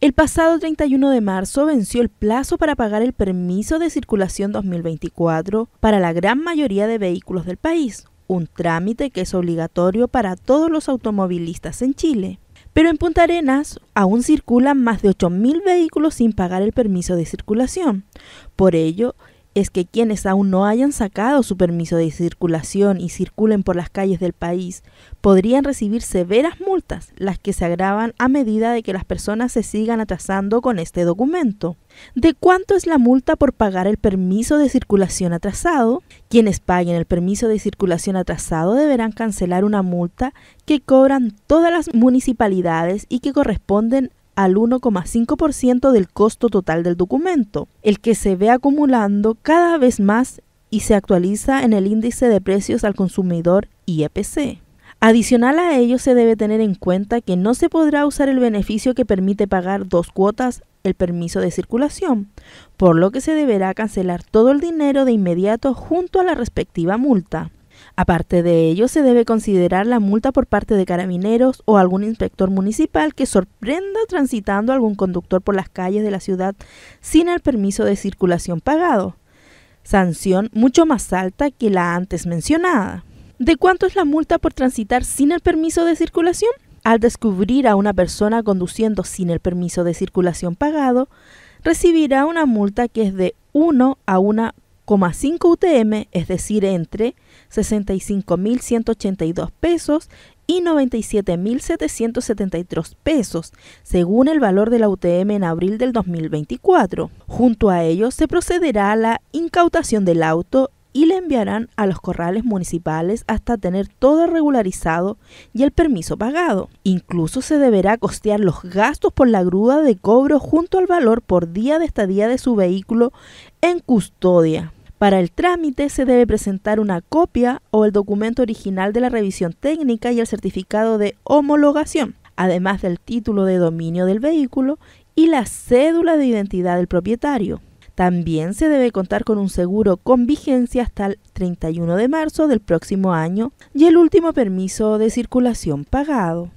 El pasado 31 de marzo venció el plazo para pagar el permiso de circulación 2024 para la gran mayoría de vehículos del país, un trámite que es obligatorio para todos los automovilistas en Chile. Pero en Punta Arenas aún circulan más de 8.000 vehículos sin pagar el permiso de circulación. Por ello, es que quienes aún no hayan sacado su permiso de circulación y circulen por las calles del país podrían recibir severas multas, las que se agravan a medida de que las personas se sigan atrasando con este documento. ¿De cuánto es la multa por pagar el permiso de circulación atrasado? Quienes paguen el permiso de circulación atrasado deberán cancelar una multa que cobran todas las municipalidades y que corresponden al 1,5% del costo total del documento, el que se ve acumulando cada vez más y se actualiza en el índice de precios al consumidor IEPC. Adicional a ello se debe tener en cuenta que no se podrá usar el beneficio que permite pagar dos cuotas el permiso de circulación, por lo que se deberá cancelar todo el dinero de inmediato junto a la respectiva multa. Aparte de ello, se debe considerar la multa por parte de carabineros o algún inspector municipal que sorprenda transitando algún conductor por las calles de la ciudad sin el permiso de circulación pagado, sanción mucho más alta que la antes mencionada. ¿De cuánto es la multa por transitar sin el permiso de circulación? Al descubrir a una persona conduciendo sin el permiso de circulación pagado, recibirá una multa que es de 1 a una 5 UTM, es decir, entre 65.182 pesos y 97.773 pesos, según el valor de la UTM en abril del 2024. Junto a ello, se procederá a la incautación del auto y le enviarán a los corrales municipales hasta tener todo regularizado y el permiso pagado. Incluso se deberá costear los gastos por la grúa de cobro junto al valor por día de estadía de su vehículo en custodia. Para el trámite se debe presentar una copia o el documento original de la revisión técnica y el certificado de homologación, además del título de dominio del vehículo y la cédula de identidad del propietario. También se debe contar con un seguro con vigencia hasta el 31 de marzo del próximo año y el último permiso de circulación pagado.